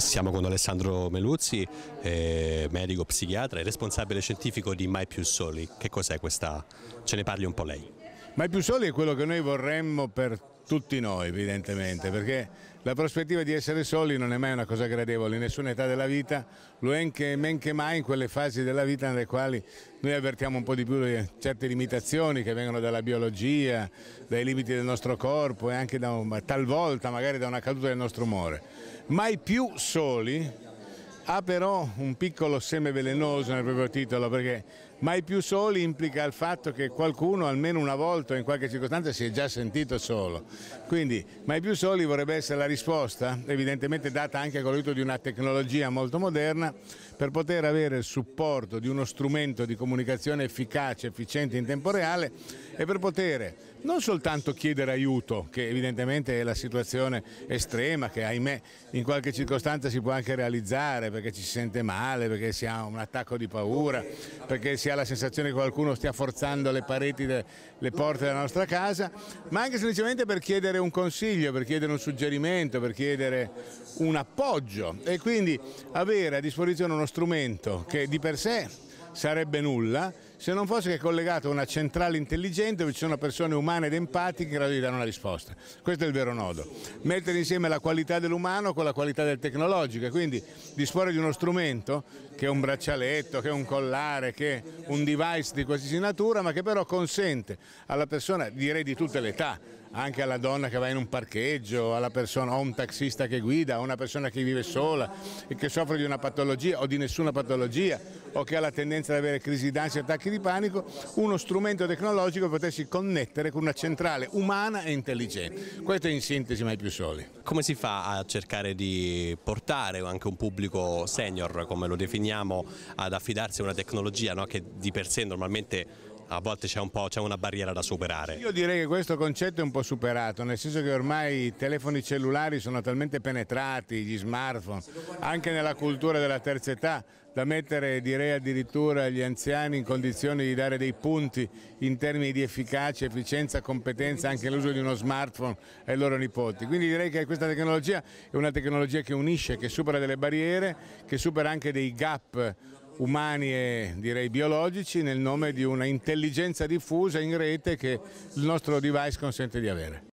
Siamo con Alessandro Meluzzi, eh, medico psichiatra e responsabile scientifico di Mai Più Soli. Che cos'è questa? Ce ne parli un po' lei. Ma i più soli è quello che noi vorremmo per tutti noi evidentemente, perché la prospettiva di essere soli non è mai una cosa gradevole in nessuna età della vita, lo è anche, men che mai in quelle fasi della vita nelle quali noi avvertiamo un po' di più certe limitazioni che vengono dalla biologia, dai limiti del nostro corpo e anche da, talvolta magari da una caduta del nostro umore. Mai più soli ha però un piccolo seme velenoso nel proprio titolo perché Mai più soli implica il fatto che qualcuno almeno una volta in qualche circostanza si è già sentito solo. Quindi mai più soli vorrebbe essere la risposta, evidentemente data anche con l'aiuto di una tecnologia molto moderna, per poter avere il supporto di uno strumento di comunicazione efficace, efficiente in tempo reale e per poter non soltanto chiedere aiuto, che evidentemente è la situazione estrema, che ahimè in qualche circostanza si può anche realizzare perché ci si sente male, perché si ha un attacco di paura, perché si si ha la sensazione che qualcuno stia forzando le pareti, de, le porte della nostra casa, ma anche semplicemente per chiedere un consiglio, per chiedere un suggerimento, per chiedere un appoggio e quindi avere a disposizione uno strumento che di per sé sarebbe nulla, se non fosse che è collegato a una centrale intelligente dove ci sono persone umane ed empatiche in grado di dare una risposta. Questo è il vero nodo. Mettere insieme la qualità dell'umano con la qualità del tecnologico e quindi disporre di uno strumento che è un braccialetto, che è un collare, che è un device di qualsiasi natura, ma che però consente alla persona, direi di tutte le età, anche alla donna che va in un parcheggio, alla persona, o un taxista che guida, a una persona che vive sola e che soffre di una patologia o di nessuna patologia o che ha la tendenza ad avere crisi d'ansia e attacchi attacchi di panico, uno strumento tecnologico che potessi connettere con una centrale umana e intelligente. Questo è in sintesi mai più soli. Come si fa a cercare di portare anche un pubblico senior, come lo definiamo, ad affidarsi a una tecnologia no? che di per sé normalmente a volte c'è, un una barriera da superare. Io direi che questo concetto è un po' superato, nel senso che ormai i telefoni cellulari sono talmente penetrati, gli smartphone, anche nella cultura della terza età, da mettere direi addirittura gli anziani in condizione di dare dei punti in termini di efficacia, efficienza, competenza anche l'uso di uno smartphone ai loro nipoti. Quindi direi che questa tecnologia è una tecnologia che unisce, che supera delle barriere, che supera anche dei gap umani e direi biologici nel nome di una intelligenza diffusa in rete che il nostro device consente di avere.